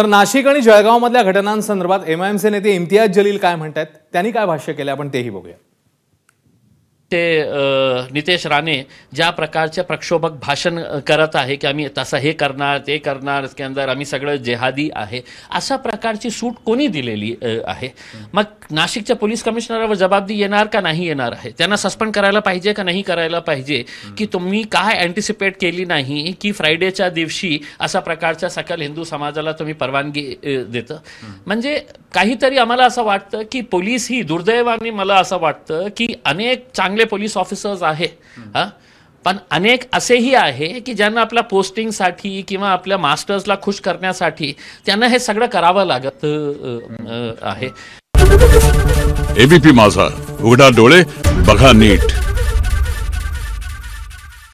तर नाशिक आणि जळगावमधल्या घटनांसंदर्भात एमआयएमचे नेते इम्तियाज जलील काय म्हणतात त्यांनी काय भाष्य केलं आपण तेही बघूया ते नितेश राणे ज्या प्रकारचे प्रक्षोभक भाषण करत आहे की आम्ही तसं हे करणार ते करणार इसके अंदर आम्ही सगळं जेहादी आहे अशा प्रकारची सूट कोणी दिलेली आहे मग नाशिकच्या पोलीस कमिशनरवर जबाबदी येणार का नाही येणार आहे त्यांना सस्पेंड करायला पाहिजे का नाही करायला पाहिजे की तुम्ही काय अँटिसिपेट केली नाही की फ्रायडेच्या दिवशी अशा प्रकारच्या सकल हिंदू समाजाला तुम्ही परवानगी देतं म्हणजे काहीतरी आम्हाला असं वाटतं की पोलीस ही दुर्दैवाने मला असं वाटतं की अनेक चांगले पोलीस ऑफिसर्स आहे हा पण अनेक असेही आहे की ज्यांना आपल्या पोस्टिंगसाठी किंवा आपल्या मास्टर्सला खुश करण्यासाठी त्यांना हे सगळं करावं लागत आहे एबीपी माझा उघडा डोळे बघा नीट